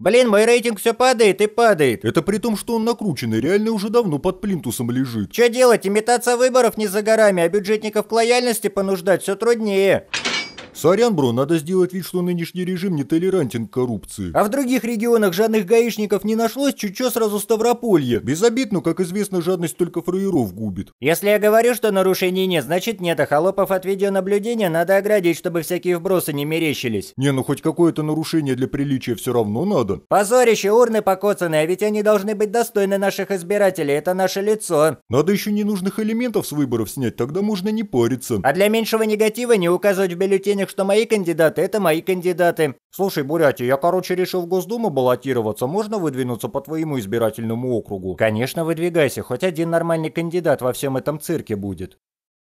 Блин, мой рейтинг все падает и падает. Это при том, что он накрученный, реально уже давно под плинтусом лежит. Что делать? Имитация выборов не за горами, а бюджетников к лояльности понуждать все труднее. Сорян, бро, надо сделать вид, что нынешний режим не толерантен к коррупции. А в других регионах жадных гаишников не нашлось, чуть-чуть сразу Ставрополье. Без обид, но, как известно, жадность только фраеров губит. Если я говорю, что нарушений нет, значит нет, а холопов от видеонаблюдения надо оградить, чтобы всякие вбросы не мерещились. Не, ну хоть какое-то нарушение для приличия все равно надо. Позорище, урны покоцанные, а ведь они должны быть достойны наших избирателей, это наше лицо. Надо еще ненужных элементов с выборов снять, тогда можно не париться. А для меньшего негатива не указывать в бюллетенях так что мои кандидаты – это мои кандидаты. Слушай, Бурятия, я, короче, решил в Госдуму баллотироваться. Можно выдвинуться по твоему избирательному округу? Конечно, выдвигайся. Хоть один нормальный кандидат во всем этом цирке будет.